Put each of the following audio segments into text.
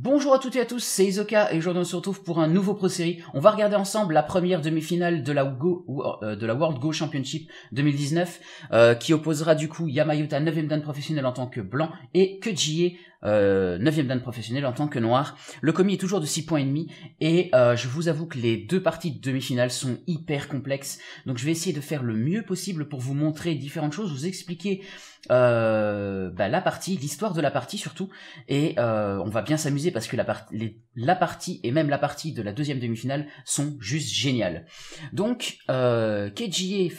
Bonjour à toutes et à tous, c'est Isoka et aujourd'hui on se retrouve pour un nouveau pro-série. On va regarder ensemble la première demi-finale de, la euh, World Go Championship 2019 euh, qui opposera du coup Yamayuta 9ème dan professionnel en tant que blanc et Kejie euh, 9 dan professionnel en tant que noir. Le commis est toujours de 6 points et demi et euh, je vous avoue que les deux parties de demi-finale sont hyper complexes. Donc je vais essayer de faire le mieux possible pour vous montrer différentes choses, vous expliquer euh, bah, la partie, l'histoire de la partie surtout. Et euh, on va bien s'amuser parce que la, la partie et même la partie de la deuxième demi-finale sont juste géniales. Donc euh,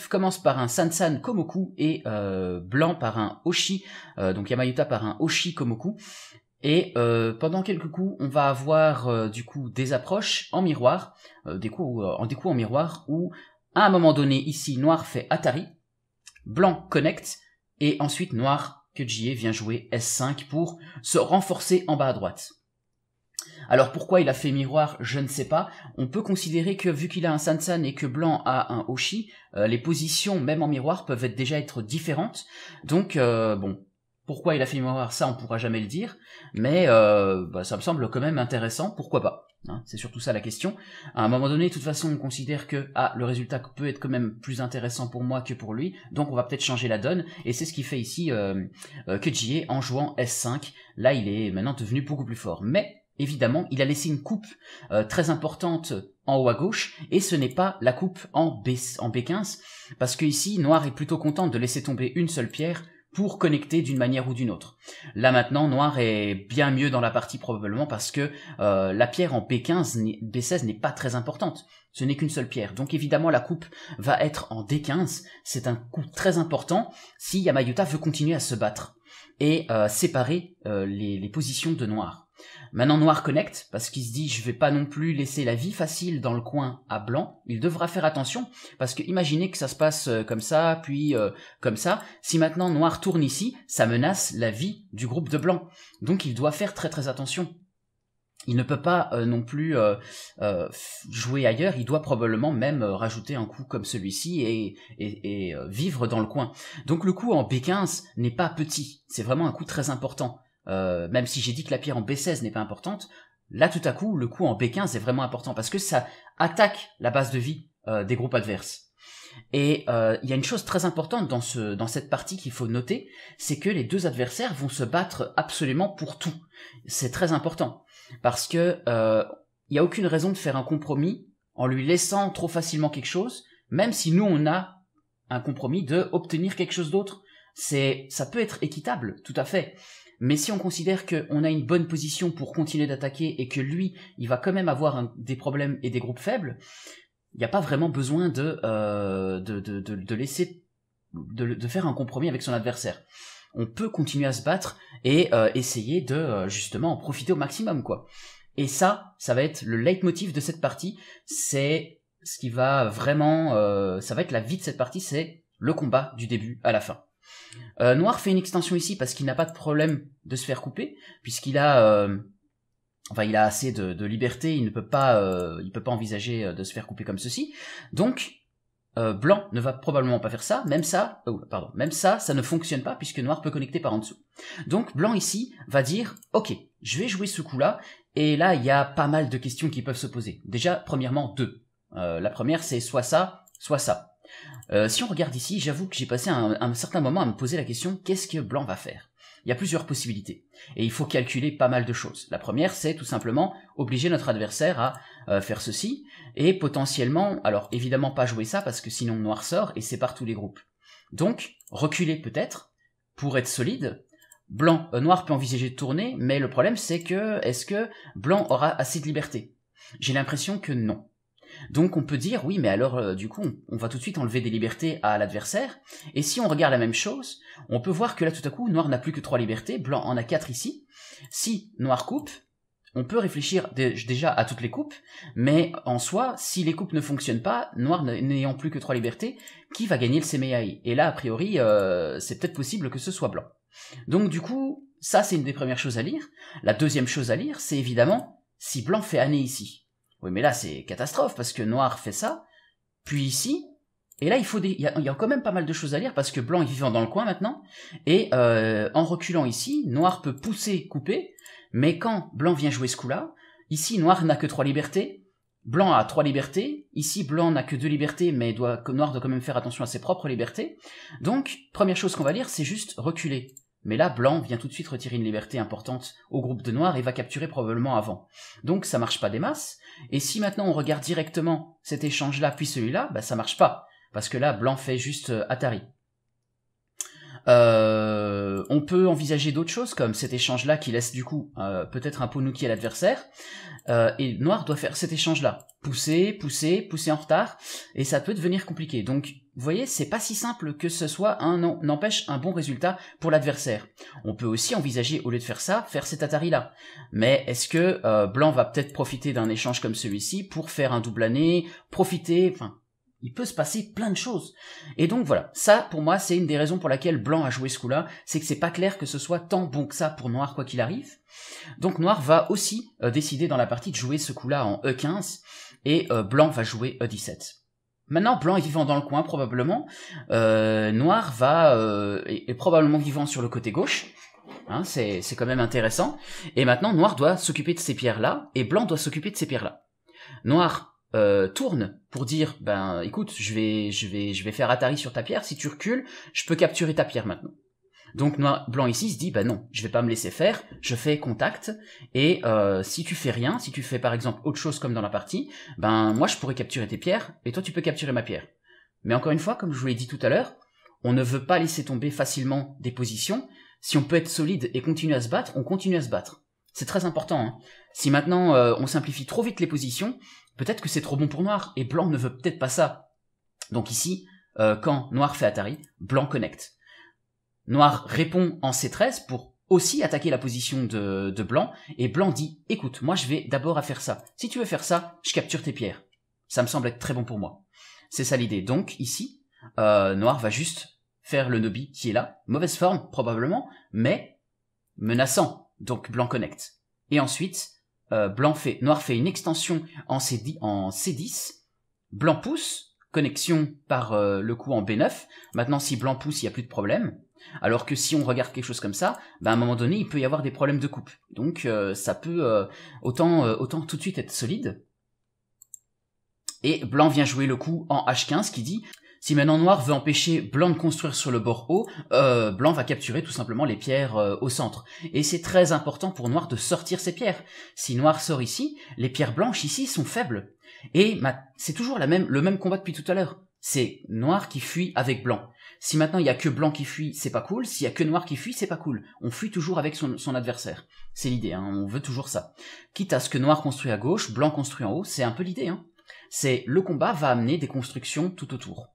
commence par un Sansan Komoku et Blanc par un Oshi, donc Yamayuta par un Oshi Komoku. Et euh, pendant quelques coups, on va avoir euh, du coup des approches en miroir, euh, des, coups, en, des en miroir, où à un moment donné, ici, noir fait Atari, blanc connecte, et ensuite noir, que JA vient jouer S5 pour se renforcer en bas à droite. Alors pourquoi il a fait miroir, je ne sais pas. On peut considérer que vu qu'il a un Sansan et que blanc a un Oshi, les positions même en miroir peuvent déjà être différentes. Donc bon, pourquoi il a fait voir ça, on pourra jamais le dire, mais euh, bah, ça me semble quand même intéressant, pourquoi pas hein. C'est surtout ça la question. À un moment donné, de toute façon, on considère que ah, le résultat peut être quand même plus intéressant pour moi que pour lui, donc on va peut-être changer la donne, et c'est ce qui fait ici euh, euh, que euh en jouant S5. Là, il est maintenant devenu beaucoup plus fort, mais évidemment, il a laissé une coupe très importante en haut à gauche, et ce n'est pas la coupe en, B, en B15, parce qu'ici, Noir est plutôt content de laisser tomber une seule pierre pour connecter d'une manière ou d'une autre. Là maintenant, noir est bien mieux dans la partie probablement parce que euh, la pierre en b 15 B16 n'est pas très importante. Ce n'est qu'une seule pierre. Donc évidemment, la coupe va être en D15. C'est un coup très important si Yamayuta veut continuer à se battre et euh, séparer euh, les positions de noir. Maintenant Noir connecte, parce qu'il se dit je vais pas non plus laisser la vie facile dans le coin à Blanc, il devra faire attention, parce que imaginez que ça se passe euh, comme ça, puis euh, comme ça, si maintenant Noir tourne ici, ça menace la vie du groupe de Blanc. Donc il doit faire très très attention. Il ne peut pas euh, non plus jouer ailleurs, il doit probablement même rajouter un coup comme celui-ci et, et, et vivre dans le coin. Donc le coup en B15 n'est pas petit, c'est vraiment un coup très important. Euh, même si j'ai dit que la pierre en B16 n'est pas importante, là tout à coup, le coup en B15 est vraiment important parce que ça attaque la base de vie euh, des groupes adverses. Et euh, il y a une chose très importante dans, ce, dans cette partie qu'il faut noter, c'est que les deux adversaires vont se battre absolument pour tout. C'est très important parce que il n'y a aucune raison de faire un compromis en lui laissant trop facilement quelque chose, même si nous on a un compromis de obtenir quelque chose d'autre. C'est, ça peut être équitable, tout à fait. Mais si on considère qu'on a une bonne position pour continuer d'attaquer et que lui, il va quand même avoir des problèmes et des groupes faibles, il n'y a pas vraiment besoin euh, de, de, de, de, laisser, de, de, faire un compromis avec son adversaire. On peut continuer à se battre et euh, essayer de euh, justement en profiter au maximum, quoi. Et ça, ça va être le leitmotiv de cette partie. C'est ce qui va vraiment, ça va être la vie de cette partie, c'est le combat du début à la fin. Euh, Noir fait une extension ici parce qu'il n'a pas de problème de se faire couper, puisqu'il a, euh, il a assez de, liberté, il ne peut pas, euh, il peut pas envisager de se faire couper comme ceci. Donc, Blanc ne va probablement pas faire ça. Même ça, pardon, même ça, ça ne fonctionne pas puisque Noir peut connecter par en dessous. Donc, Blanc ici va dire, ok, je vais jouer ce coup-là. Et là, il y a pas mal de questions qui peuvent se poser. Déjà, premièrement, deux. la première, c'est soit ça, soit ça. Euh, si on regarde ici, j'avoue que j'ai passé un, certain moment à me poser la question qu'est-ce que blanc va faire Il y a plusieurs possibilités, et il faut calculer pas mal de choses. La première, c'est tout simplement obliger notre adversaire à euh, faire ceci, et potentiellement, alors évidemment pas jouer ça, parce que sinon noir sort et sépare tous les groupes. Donc, reculer peut-être, pour être solide. Blanc, euh, noir peut envisager de tourner, mais le problème c'est que, est-ce que blanc aura assez de liberté J'ai l'impression que non. Donc on peut dire, oui, mais alors euh, du coup, on, va tout de suite enlever des libertés à l'adversaire. Et si on regarde la même chose, on peut voir que là tout à coup, noir n'a plus que trois libertés, blanc en a quatre ici. Si noir coupe, on peut réfléchir déjà à toutes les coupes, mais en soi, si les coupes ne fonctionnent pas, noir n'ayant plus que trois libertés, qui va gagner le CMAI Et là, a priori, euh, c'est peut-être possible que ce soit blanc. Donc du coup, ça c'est une des premières choses à lire. La deuxième chose à lire, c'est évidemment si blanc fait année ici. Oui, mais là, c'est catastrophe, parce que noir fait ça, puis ici, et là, il faut des... il, y a, quand même pas mal de choses à lire, parce que blanc est vivant dans le coin maintenant, et euh, en reculant ici, noir peut pousser, couper, mais quand blanc vient jouer ce coup-là, ici, noir n'a que trois libertés, Blanc a trois libertés. Ici, Blanc n'a que deux libertés, mais Noir doit quand même faire attention à ses propres libertés. Donc, première chose qu'on va lire, c'est juste reculer. Mais là, Blanc vient tout de suite retirer une liberté importante au groupe de Noirs et va capturer probablement avant. Donc ça marche pas des masses, et si maintenant on regarde directement cet échange-là puis celui-là, bah ça marche pas, parce que là, Blanc fait juste euh, Atari. Euh, on peut envisager d'autres choses comme cet échange-là qui laisse du coup euh, peut-être un qui à l'adversaire. Euh, et Noir doit faire cet échange-là. Pousser, pousser, pousser en retard. Et ça peut devenir compliqué. Donc, vous voyez, c'est pas si simple que ce soit un n'empêche un bon résultat pour l'adversaire. On peut aussi envisager, au lieu de faire ça, faire cet Atari-là. Mais est-ce que euh, Blanc va peut-être profiter d'un échange comme celui-ci pour faire un double année, profiter, enfin, il peut se passer plein de choses. Et donc voilà, ça pour moi c'est une des raisons pour laquelle Blanc a joué ce coup-là, c'est que c'est pas clair que ce soit tant bon que ça pour Noir quoi qu'il arrive. Donc Noir va aussi euh, décider dans la partie de jouer ce coup-là en E15 et euh, Blanc va jouer E17. Maintenant, Blanc est vivant dans le coin probablement, euh, Noir va est, probablement vivant sur le côté gauche. Hein, c'est quand même intéressant. Et maintenant, Noir doit s'occuper de ces pierres-là, et Blanc doit s'occuper de ces pierres-là. Noir euh, tourne pour dire ben écoute je vais je vais je vais faire Atari sur ta pierre si tu recules je peux capturer ta pierre maintenant donc noir blanc ici se dit ben non je vais pas me laisser faire je fais contact et euh, si tu fais rien si tu fais par exemple autre chose comme dans la partie ben moi je pourrais capturer tes pierres et toi tu peux capturer ma pierre mais encore une fois comme je vous l'ai dit tout à l'heure on ne veut pas laisser tomber facilement des positions si on peut être solide et continuer à se battre on continue à se battre c'est très important. Hein. Si maintenant euh, on simplifie trop vite les positions, peut-être que c'est trop bon pour noir, et blanc ne veut peut-être pas ça. Donc ici, euh, quand noir fait Atari, blanc connecte. Noir répond en C13 pour aussi attaquer la position de, blanc, et blanc dit, écoute, moi je vais d'abord à faire ça. Si tu veux faire ça, je capture tes pierres. Ça me semble être très bon pour moi. C'est ça l'idée. Donc ici, euh, noir va juste faire le Nobi qui est là, mauvaise forme probablement, mais menaçant donc blanc connecte, Et ensuite, euh, blanc fait, noir fait une extension en, C10, en c blanc pousse, connexion par euh, le coup en B9. Maintenant, si blanc pousse, il n'y a plus de problème. Alors que si on regarde quelque chose comme ça, bah, à un moment donné, il peut y avoir des problèmes de coupe. Donc euh, ça peut autant, autant tout de suite être solide. Et blanc vient jouer le coup en H15 qui dit si maintenant Noir veut empêcher Blanc de construire sur le bord haut, euh, Blanc va capturer tout simplement les pierres euh, au centre. Et c'est très important pour Noir de sortir ses pierres. Si Noir sort ici, les pierres blanches ici sont faibles. Et c'est toujours la même, le même combat depuis tout à l'heure. C'est Noir qui fuit avec Blanc. Si maintenant il y a que Blanc qui fuit, c'est pas cool. S'il y a que Noir qui fuit, c'est pas cool. On fuit toujours avec son, adversaire. C'est l'idée, hein. on veut toujours ça. Quitte à ce que Noir construit à gauche, Blanc construit en haut, c'est un peu l'idée. Hein. C'est le combat va amener des constructions tout autour.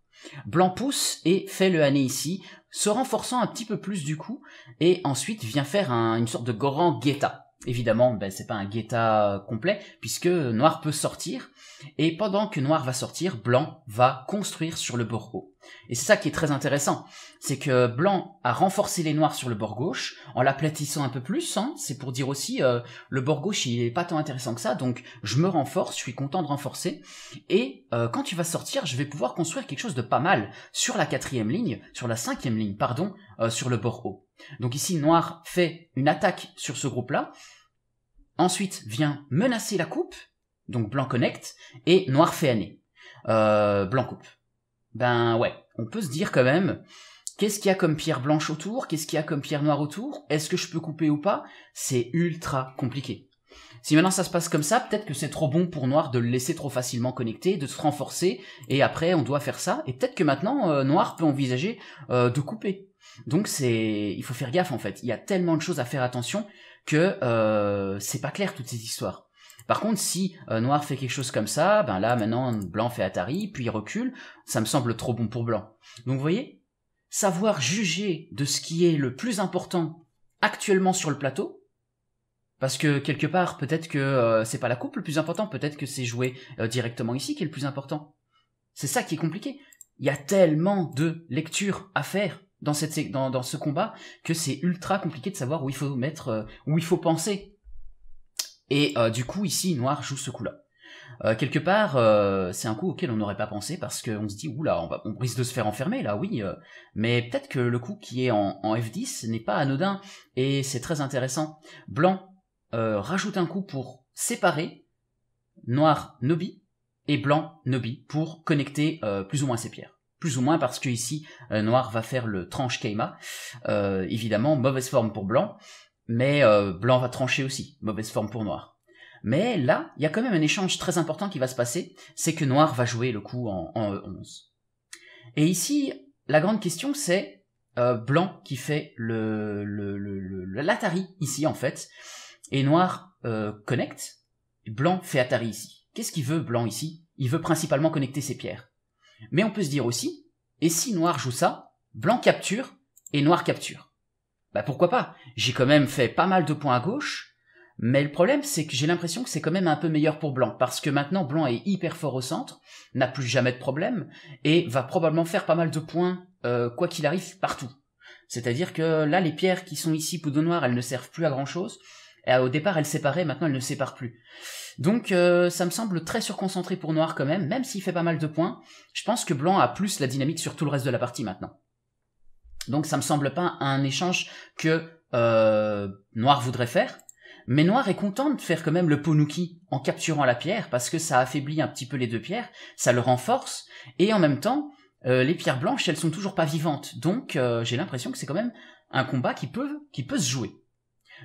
Blanc pousse et fait le Hané ici, se renforçant un petit peu plus du coup, et ensuite vient faire une sorte de grand Guetta évidemment, ben, c'est pas un guetta euh, complet, puisque noir peut sortir, et pendant que noir va sortir, blanc va construire sur le bord haut. Et c'est ça qui est très intéressant, c'est que blanc a renforcé les noirs sur le bord gauche, en l'aplatissant un peu plus, hein. c'est pour dire aussi, euh, le bord gauche il est pas tant intéressant que ça, donc je me renforce, je suis content de renforcer, et euh, quand tu vas sortir, je vais pouvoir construire quelque chose de pas mal sur la quatrième ligne, sur la cinquième ligne, pardon, sur le bord haut. Donc ici, Noir fait une attaque sur ce groupe-là, ensuite vient menacer la coupe, donc Blanc connecte, et Noir fait année. Euh, blanc coupe. Ben ouais, on peut se dire quand même, qu'est-ce qu'il y a comme pierre blanche autour Qu'est-ce qu'il y a comme pierre noire autour Est-ce que je peux couper ou pas C'est ultra compliqué. Si maintenant ça se passe comme ça, peut-être que c'est trop bon pour Noir de le laisser trop facilement connecter, de se renforcer, et après on doit faire ça, et peut-être que maintenant euh, Noir peut envisager euh, de couper. Donc c'est, il faut faire gaffe en fait. Il y a tellement de choses à faire attention que euh, c'est pas clair toutes ces histoires. Par contre, si euh, Noir fait quelque chose comme ça, ben là maintenant Blanc fait Atari, puis il recule, ça me semble trop bon pour Blanc. Donc vous voyez, savoir juger de ce qui est le plus important actuellement sur le plateau, parce que quelque part peut-être que euh, c'est pas la coupe le plus important, peut-être que c'est jouer directement ici qui est le plus important. C'est ça qui est compliqué. Il y a tellement de lectures à faire dans, ce combat que c'est ultra compliqué de savoir où il faut mettre, euh, où il faut penser. Et euh, du coup, ici, Noir joue ce coup-là. Euh, quelque part, c'est un coup auquel on n'aurait pas pensé parce qu'on se dit, oula, on, on risque de se faire enfermer, là, oui. mais peut-être que le coup qui est en, en F10 n'est pas anodin et c'est très intéressant. Blanc rajoute un coup pour séparer, noir Nobi et blanc Nobi pour connecter plus ou moins ses pierres plus ou moins parce que ici euh, noir va faire le tranche Keima. Euh, évidemment, mauvaise forme pour blanc, mais euh, blanc va trancher aussi, mauvaise forme pour noir. Mais là, il y a quand même un échange très important qui va se passer, c'est que noir va jouer le coup en, e 11 Et ici, la grande question c'est blanc qui fait le, l'Atari ici en fait, et noir connecte, blanc fait Atari ici. Qu'est-ce qu'il veut blanc ici Il veut principalement connecter ses pierres. Mais on peut se dire aussi, et si noir joue ça, blanc capture et noir capture Bah pourquoi pas J'ai quand même fait pas mal de points à gauche, mais le problème c'est que j'ai l'impression que c'est quand même un peu meilleur pour blanc, parce que maintenant blanc est hyper fort au centre, n'a plus jamais de problème, et va probablement faire pas mal de points, euh, quoi qu'il arrive, partout. C'est-à-dire que là, les pierres qui sont ici, poudre noir, elles ne servent plus à grand-chose. Euh, au départ, elle séparait, maintenant elle ne sépare plus. Donc euh, ça me semble très surconcentré pour Noir quand même, même s'il fait pas mal de points. Je pense que Blanc a plus la dynamique sur tout le reste de la partie maintenant. Donc ça me semble pas un échange que euh, Noir voudrait faire. Mais Noir est content de faire quand même le Ponuki en capturant la pierre, parce que ça affaiblit un petit peu les deux pierres, ça le renforce, et en même temps, les pierres blanches, elles sont toujours pas vivantes. Donc j'ai l'impression que c'est quand même un combat qui peut, qui peut se jouer.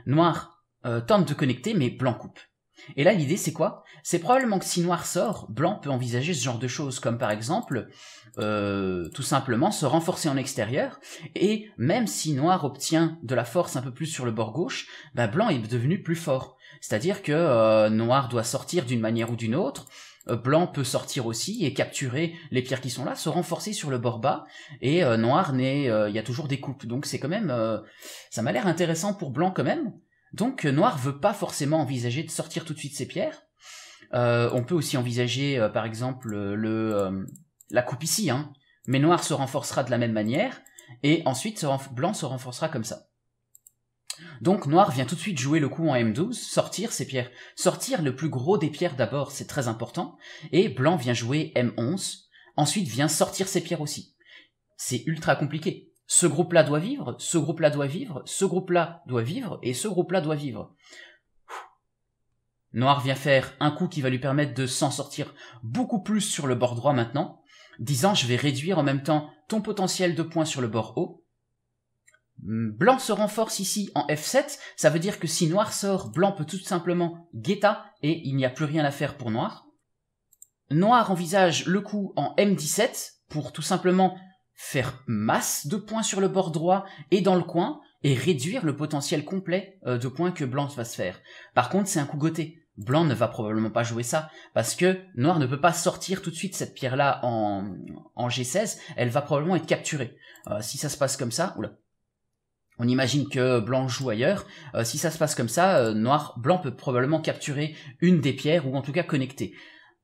Noir euh, tente de connecter, mais Blanc coupe. Et là, l'idée, c'est quoi C'est probablement que si Noir sort, Blanc peut envisager ce genre de choses, comme par exemple, euh, tout simplement, se renforcer en extérieur, et même si Noir obtient de la force un peu plus sur le bord gauche, bah Blanc est devenu plus fort. C'est-à-dire que euh, Noir doit sortir d'une manière ou d'une autre, Blanc peut sortir aussi et capturer les pierres qui sont là, se renforcer sur le bord bas, et Noir, il y a toujours des coupes. Donc c'est quand même... ça m'a l'air intéressant pour Blanc quand même, donc euh, Noir veut pas forcément envisager de sortir tout de suite ses pierres. Euh, on peut aussi envisager, euh, par exemple, le, la coupe ici. Hein. Mais Noir se renforcera de la même manière, et ensuite Blanc se renforcera comme ça. Donc Noir vient tout de suite jouer le coup en M12, sortir ses pierres, sortir le plus gros des pierres d'abord, c'est très important, et Blanc vient jouer M11, ensuite vient sortir ses pierres aussi. C'est ultra compliqué ce groupe-là doit vivre, ce groupe-là doit vivre, ce groupe-là doit vivre, et ce groupe-là doit vivre. Noir vient faire un coup qui va lui permettre de s'en sortir beaucoup plus sur le bord droit maintenant, disant je vais réduire en même temps ton potentiel de points sur le bord haut. Hmm, blanc se renforce ici en F7, ça veut dire que si Noir sort, Blanc peut tout simplement guetta et il n'y a plus rien à faire pour Noir. Noir envisage le coup en M17 pour tout simplement faire masse de points sur le bord droit et dans le coin, et réduire le potentiel complet euh, de points que blanc va se faire. Par contre, c'est un coup goté. Blanc ne va probablement pas jouer ça, parce que Noir ne peut pas sortir tout de suite cette pierre-là en, G16, elle va probablement être capturée. Euh, si ça se passe comme ça, on imagine que blanc joue ailleurs. Euh, si ça se passe comme ça, noir, blanc peut probablement capturer une des pierres ou en tout cas connecter.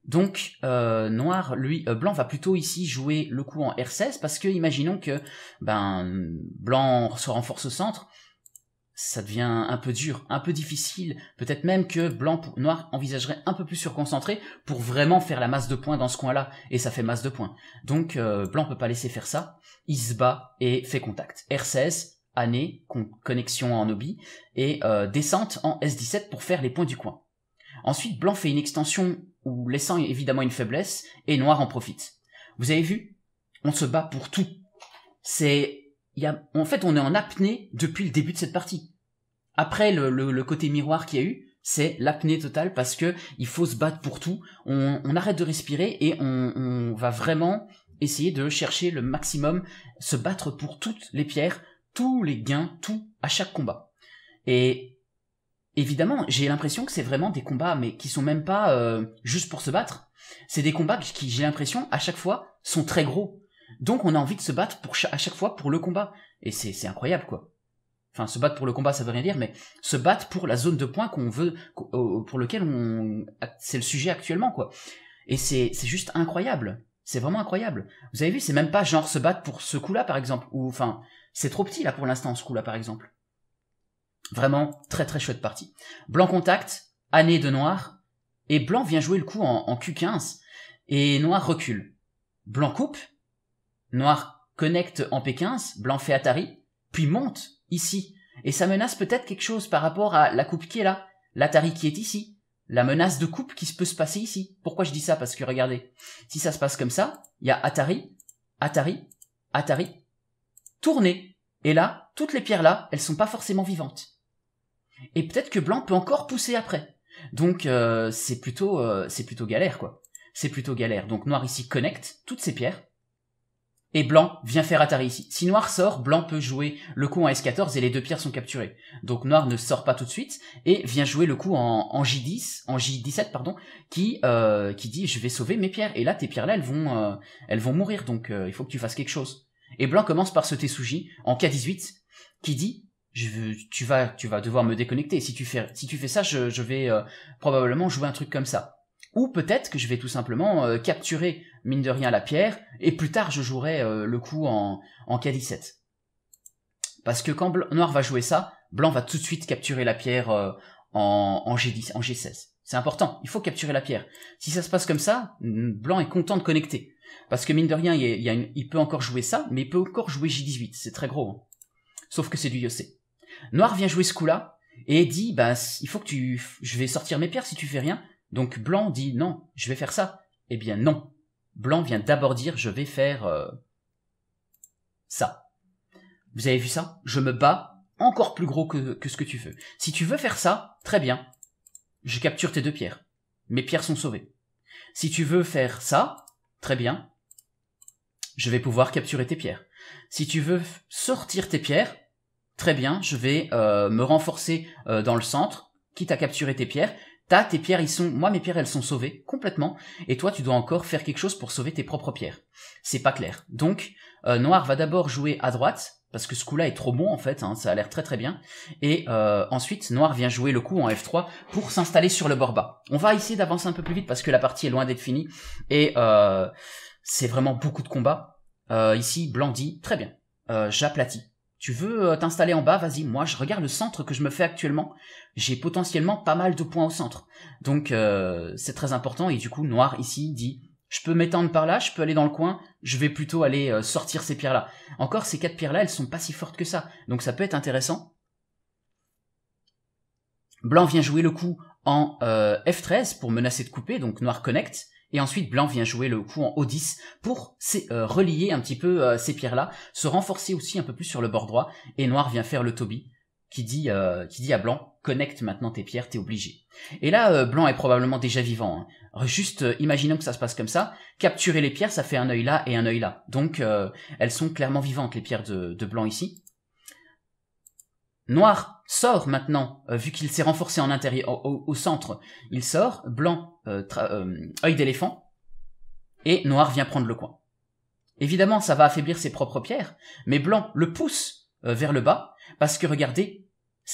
Donc euh, noir, lui, euh, blanc va plutôt ici jouer le coup en R16 parce que imaginons que ben blanc se renforce au centre, ça devient un peu dur, un peu difficile. Peut-être même que blanc noir envisagerait un peu plus surconcentré pour vraiment faire la masse de points dans ce coin-là et ça fait masse de points. Donc euh, blanc peut pas laisser faire ça, il se bat et fait contact. R16 année, connexion en obi, et euh, descente en S17 pour faire les points du coin. Ensuite, blanc fait une extension ou laissant évidemment une faiblesse, et Noir en profite. Vous avez vu On se bat pour tout. C'est... en fait, on est en apnée depuis le début de cette partie. Après le, côté miroir qu'il y a eu, c'est l'apnée totale parce que il faut se battre pour tout. On, arrête de respirer et on, on, va vraiment essayer de chercher le maximum, se battre pour toutes les pierres, tous les gains, tout à chaque combat. Et évidemment, j'ai l'impression que c'est vraiment des combats, mais qui sont même pas euh, juste pour se battre. C'est des combats qui, j'ai l'impression, à chaque fois, sont très gros. Donc on a envie de se battre pour à chaque fois pour le combat. Et c'est incroyable, quoi. Enfin, se battre pour le combat, ça veut rien dire, mais se battre pour la zone de points qu'on veut, pour lequel on, c'est le sujet actuellement, quoi. Et c'est juste incroyable. C'est vraiment incroyable. Vous avez vu, c'est même pas genre se battre pour ce coup-là, par exemple. Ou, enfin, c'est trop petit, là, pour l'instant, ce coup-là, par exemple. Vraiment très très chouette partie. Blanc contact, année de noir, et blanc vient jouer le coup en, Q15, et noir recule. Blanc coupe, noir connecte en P15, blanc fait Atari, puis monte ici, et ça menace peut-être quelque chose par rapport à la coupe qui est là, l'Atari qui est ici, la menace de coupe qui peut se passer ici. Pourquoi je dis ça Parce que regardez, si ça se passe comme ça, il y a Atari, Atari, Atari, tourner. Et là, toutes les pierres là, elles sont pas forcément vivantes. Et peut-être que blanc peut encore pousser après. Donc euh, c'est plutôt, euh, c'est plutôt galère quoi. C'est plutôt galère. Donc noir ici connecte toutes ses pierres. Et blanc vient faire Atari ici. Si noir sort, blanc peut jouer le coup en S14 et les deux pierres sont capturées. Donc noir ne sort pas tout de suite et vient jouer le coup en, J10, en J17 pardon, qui euh, qui dit je vais sauver mes pierres. Et là tes pierres là elles vont elles vont mourir donc il faut que tu fasses quelque chose. Et blanc commence par ce J en K18 qui dit je veux, tu vas, tu vas devoir me déconnecter. Si tu fais, si tu fais ça, je, vais euh, probablement jouer un truc comme ça. Ou peut-être que je vais tout simplement euh, capturer, mine de rien, la pierre, et plus tard je jouerai euh, le coup en, en K17. Parce que quand Noir va jouer ça, Blanc va tout de suite capturer la pierre en, en, G10, 16 C'est important, il faut capturer la pierre. Si ça se passe comme ça, mm, Blanc est content de connecter. Parce que mine de rien, il, y a il peut encore jouer ça, mais il peut encore jouer J18, c'est très gros. Hein. Sauf que c'est du Yossé. Noir vient jouer ce coup-là et dit bah il faut que tu je vais sortir mes pierres si tu fais rien. Donc blanc dit non, je vais faire ça. Eh bien non. Blanc vient d'abord dire je vais faire euh, ça. Vous avez vu ça Je me bats encore plus gros que, que ce que tu veux. Si tu veux faire ça, très bien. Je capture tes deux pierres. Mes pierres sont sauvées. Si tu veux faire ça, très bien. Je vais pouvoir capturer tes pierres. Si tu veux sortir tes pierres, très bien, je vais euh, me renforcer euh, dans le centre, quitte à capturer tes pierres. T'as tes pierres, ils sont, moi mes pierres elles sont sauvées complètement, et toi tu dois encore faire quelque chose pour sauver tes propres pierres. C'est pas clair. Donc euh, Noir va d'abord jouer à droite parce que ce coup-là est trop bon en fait, hein, ça a l'air très très bien. Et ensuite Noir vient jouer le coup en F3 pour s'installer sur le bord bas. On va essayer d'avancer un peu plus vite parce que la partie est loin d'être finie et c'est vraiment beaucoup de combats. ici Blanc dit très bien, j'aplatis tu veux euh, t'installer en bas, vas-y, moi je regarde le centre que je me fais actuellement. J'ai potentiellement pas mal de points au centre. Donc euh, c'est très important et du coup noir ici dit je peux m'étendre par là, je peux aller dans le coin, je vais plutôt aller euh, sortir ces pierres-là. Encore ces quatre pierres-là, elles sont pas si fortes que ça. Donc ça peut être intéressant. Blanc vient jouer le coup en F13 pour menacer de couper, donc noir connecte. Et ensuite, blanc vient jouer le coup en O10 pour euh, relier un petit peu euh, ces pierres-là, se renforcer aussi un peu plus sur le bord droit. Et noir vient faire le Toby qui dit, euh, qui dit à blanc, connecte maintenant tes pierres, t'es obligé. Et là, blanc est probablement déjà vivant. Hein. Juste imaginons que ça se passe comme ça. Capturer les pierres, ça fait un œil là et un œil là. Donc, elles sont clairement vivantes, les pierres de, de blanc ici. Noir sort maintenant, euh, vu qu'il s'est renforcé en intérieur, au, centre. Il sort, blanc, euh, euh, œil d'éléphant, et noir vient prendre le coin. Évidemment, ça va affaiblir ses propres pierres, mais blanc le pousse vers le bas, parce que regardez,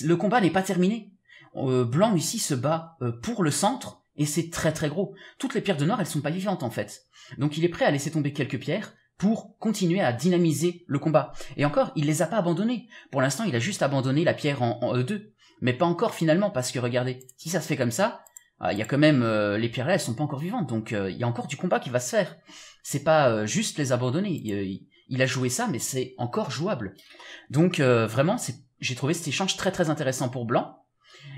le combat n'est pas terminé. blanc ici se bat pour le centre, et c'est très très gros. Toutes les pierres de noir, elles sont pas vivantes en fait. Donc il est prêt à laisser tomber quelques pierres pour continuer à dynamiser le combat. Et encore, il les a pas abandonnés. Pour l'instant, il a juste abandonné la pierre en, E2. Euh, mais pas encore finalement, parce que regardez, si ça se fait comme ça, ah, il y a quand même euh, les pierres là, elles sont pas encore vivantes, donc euh, il y a encore du combat qui va se faire. C'est pas juste les abandonner. Il, il, a joué ça, mais c'est encore jouable. Donc vraiment, j'ai trouvé cet échange très très intéressant pour Blanc.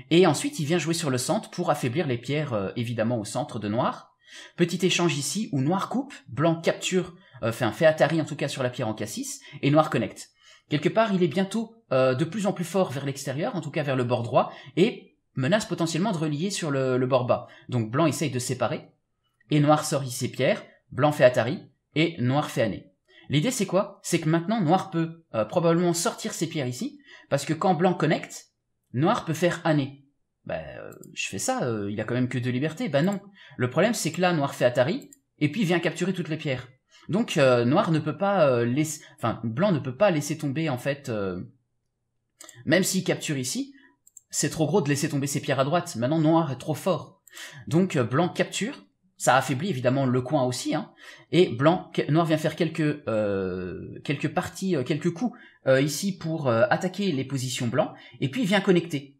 Et ensuite, il vient jouer sur le centre pour affaiblir les pierres évidemment au centre de Noir. Petit échange ici où Noir coupe, Blanc capture euh, un fait Atari en tout cas sur la pierre en cassis, et Noir Connect. Quelque part, il est bientôt euh, de plus en plus fort vers l'extérieur, en tout cas vers le bord droit, et menace potentiellement de relier sur le, bord bas. Donc Blanc essaye de séparer, et Noir sort ici ses pierres, Blanc fait Atari, et Noir fait Année. L'idée c'est quoi C'est que maintenant Noir peut euh, probablement sortir ses pierres ici, parce que quand Blanc connecte, Noir peut faire Année. Bah je fais ça, il a quand même que deux libertés, Ben non. Le problème c'est que là Noir fait Atari, et puis vient capturer toutes les pierres. Donc euh, noir ne peut pas euh, laisser, enfin blanc ne peut pas laisser tomber en fait, euh, même s'il capture ici, c'est trop gros de laisser tomber ses pierres à droite. Maintenant noir est trop fort, donc blanc capture, ça affaiblit évidemment le coin aussi, hein, et blanc noir vient faire quelques quelques parties, quelques coups ici pour attaquer les positions blancs, et puis il vient connecter.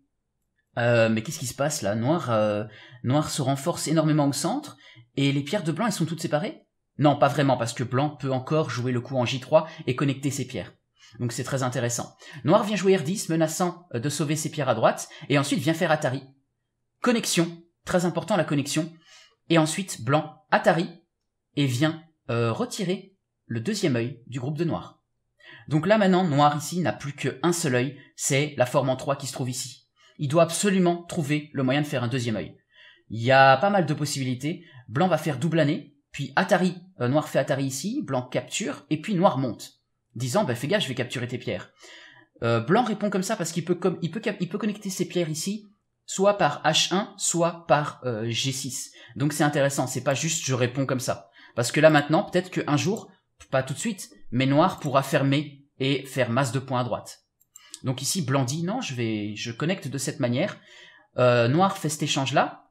mais qu'est-ce qui se passe là Noir, noir se renforce énormément au centre et les pierres de blanc elles sont toutes séparées. Non, pas vraiment, parce que Blanc peut encore jouer le coup en J3 et connecter ses pierres. Donc c'est très intéressant. Noir vient jouer R10, menaçant euh, de sauver ses pierres à droite, et ensuite vient faire Atari. Connexion, très important la connexion. Et ensuite, Blanc, Atari, et vient euh, retirer le deuxième œil du groupe de Noir. Donc là maintenant, Noir ici n'a plus qu'un seul œil, c'est la forme en 3 qui se trouve ici. Il doit absolument trouver le moyen de faire un deuxième œil. Il y a pas mal de possibilités. Blanc va faire double année, puis Atari, euh, noir fait Atari ici, blanc capture, et puis noir monte, disant bah, fais gaffe, je vais capturer tes pierres. Euh, blanc répond comme ça parce qu'il peut, comme, il peut, il peut connecter ses pierres ici, soit par H1, soit par euh, G6. Donc c'est intéressant, c'est pas juste je réponds comme ça. Parce que là maintenant, peut-être qu'un jour, pas tout de suite, mais noir pourra fermer et faire masse de points à droite. Donc ici, blanc dit non, je vais, je connecte de cette manière. noir fait cet échange là.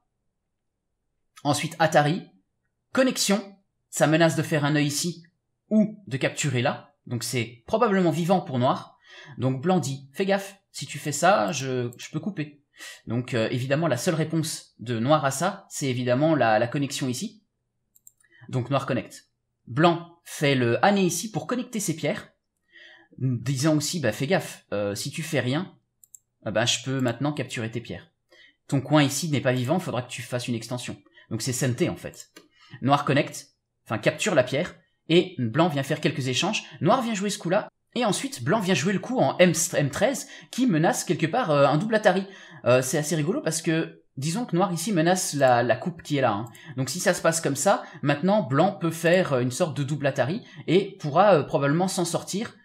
Ensuite, Atari Connexion, ça menace de faire un œil ici ou de capturer là, donc c'est probablement vivant pour noir. Donc blanc dit, fais gaffe, si tu fais ça, je, peux couper. Donc euh, évidemment, la seule réponse de noir à ça, c'est évidemment la, connexion ici. Donc noir connecte. Blanc fait le année ici pour connecter ses pierres, disant aussi, bah fais gaffe, euh, si tu fais rien, euh, bah, je peux maintenant capturer tes pierres. Ton coin ici n'est pas vivant, faudra que tu fasses une extension. Donc c'est Sente en fait. Noir connecte, enfin capture la pierre, et Blanc vient faire quelques échanges. Noir vient jouer ce coup-là, et ensuite Blanc vient jouer le coup en M 13 qui menace quelque part euh, un double Atari. Euh, c'est assez rigolo parce que disons que Noir ici menace la, coupe qui est là. Hein. Donc si ça se passe comme ça, maintenant Blanc peut faire euh, une sorte de double Atari et pourra probablement s'en sortir.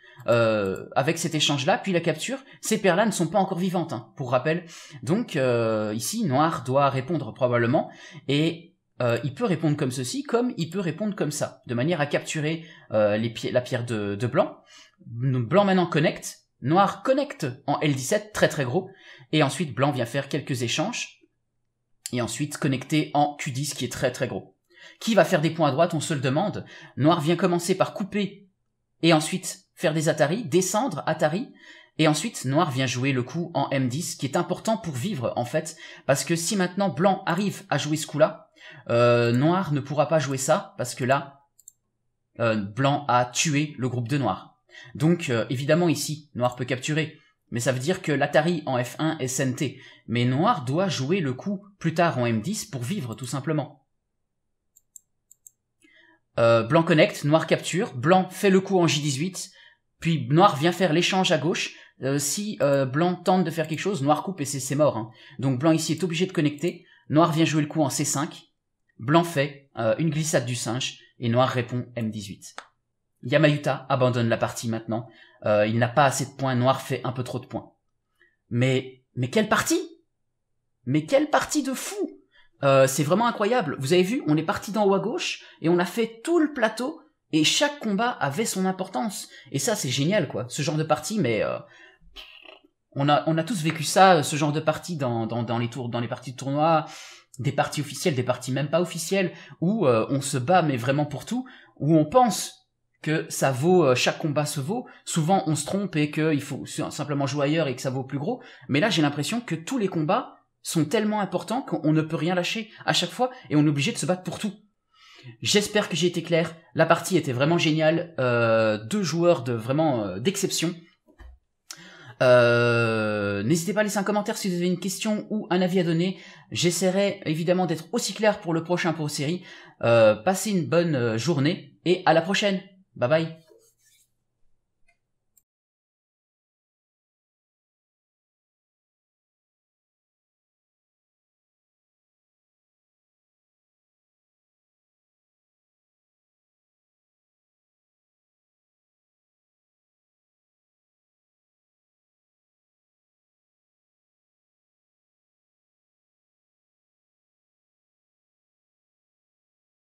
avec cet échange-là, puis la capture, ces paires-là ne sont pas encore vivantes, hein, pour rappel. Donc ici, Noir doit répondre probablement, et euh, il peut répondre comme ceci, comme il peut répondre comme ça, de manière à capturer euh, les la pierre de, de, blanc. Blanc maintenant connecte, noir connecte en L17, très très gros, et ensuite blanc vient faire quelques échanges, et ensuite connecter en Q10 qui est très très gros. Qui va faire des points à droite, on se le demande. Noir vient commencer par couper, et ensuite faire des Atari, descendre Atari, et ensuite, noir vient jouer le coup en M10, qui est important pour vivre en fait, parce que si maintenant blanc arrive à jouer ce coup-là, euh, noir ne pourra pas jouer ça, parce que là, euh, blanc a tué le groupe de noir. Donc, euh, évidemment, ici, noir peut capturer. Mais ça veut dire que l'Atari en F1 est SNT. Mais noir doit jouer le coup plus tard en M10 pour vivre, tout simplement. blanc connecte, noir capture, blanc fait le coup en J18, puis noir vient faire l'échange à gauche, si blanc tente de faire quelque chose, noir coupe et c'est mort. Hein. Donc blanc ici est obligé de connecter, noir vient jouer le coup en C5, Blanc fait euh, une glissade du singe et Noir répond M18. Yamayuta abandonne la partie maintenant. Euh, il n'a pas assez de points, Noir fait un peu trop de points. Mais mais quelle partie Mais quelle partie de fou euh, C'est vraiment incroyable. Vous avez vu, on est parti d'en haut à gauche et on a fait tout le plateau et chaque combat avait son importance. Et ça c'est génial quoi. Ce genre de partie, mais on a on a tous vécu ça, ce genre de partie dans dans, dans les tours, dans les parties de tournoi des parties officielles, des parties même pas officielles, où euh, on se bat mais vraiment pour tout, où on pense que ça vaut, euh, chaque combat se vaut, souvent on se trompe et qu'il faut simplement jouer ailleurs et que ça vaut plus gros, mais là j'ai l'impression que tous les combats sont tellement importants qu'on ne peut rien lâcher à chaque fois et on est obligé de se battre pour tout. J'espère que j'ai été clair, la partie était vraiment géniale, euh, deux joueurs de vraiment d'exception, euh, n'hésitez pas à laisser un commentaire si vous avez une question ou un avis à donner. J'essaierai évidemment d'être aussi clair pour le prochain pour série. Euh, passez une bonne euh, journée et à la prochaine. Bye bye.